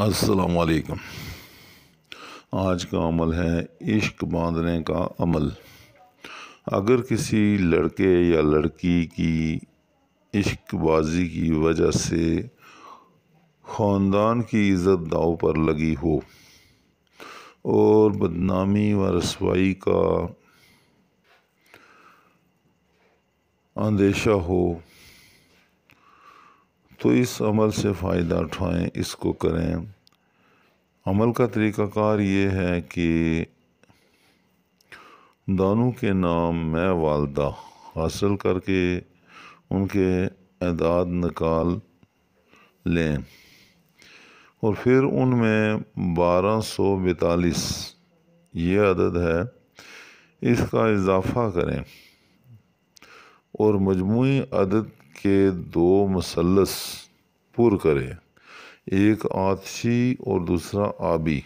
असलकम आज का अमल है इश्क बांधने का अमल अगर किसी लड़के या लड़की की इश्कबाजी की वजह से ख़ानदान की इज़्ज़त दाव पर लगी हो और बदनामी व रसवाई का अंदेशा हो तो इस अमल से फ़ायदा उठाएं इसको करें अमल का तरीक़ाकार ये है कि दानों के नाम मैं वालदा हासिल करके उनके अदाद निकाल लें और फिर उनमें बारह सौ बैतालीस ये अदद है इसका इजाफ़ा करें और मजमू अदद के दो मसलस पुर करें एक आतशी और दूसरा आबी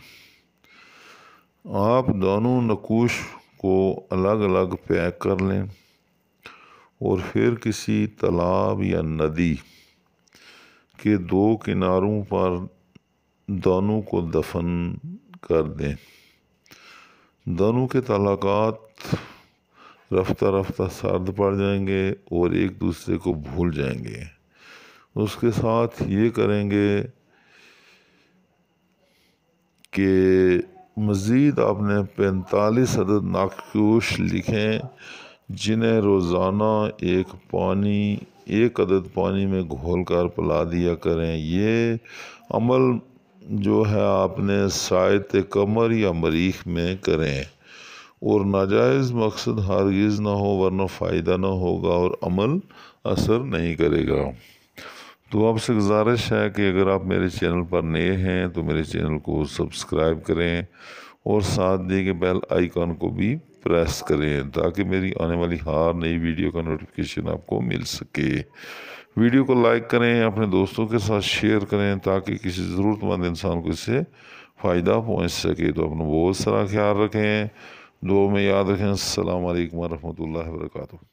आप दोनों नकूश को अलग अलग पैक कर लें और फिर किसी तालाब या नदी के दो किनारों पर दोनों को दफन कर दें दोनों के तलाक़ात रफ्ता रफ्ता सर्द पड़ जाएंगे और एक दूसरे को भूल जाएंगे उसके साथ ये करेंगे कि मज़ीद आपने पैंतालीस अदद नाखूश लिखें जिन्हें रोज़ाना एक पानी एक अदद पानी में घोल कर पला दिया करें ये अमल जो है आपने सायत कमर या मरीख में करें और नाजायज़ मकसद हारगिज़ ना हो वरना फ़ायदा ना होगा और अमल असर नहीं करेगा तो आपसे गुजारिश है कि अगर आप मेरे चैनल पर नए हैं तो मेरे चैनल को सब्सक्राइब करें और साथ दिए गए बेल आइकॉन को भी प्रेस करें ताकि मेरी आने वाली हर नई वीडियो का नोटिफिकेशन आपको मिल सके वीडियो को लाइक करें अपने दोस्तों के साथ शेयर करें ताकि किसी ज़रूरतमंद इंसान को इससे फ़ायदा पहुंच सके तो अपना बहुत सारा ख्याल रखें दो में याद रखें अल्लाम वरहमल वर्का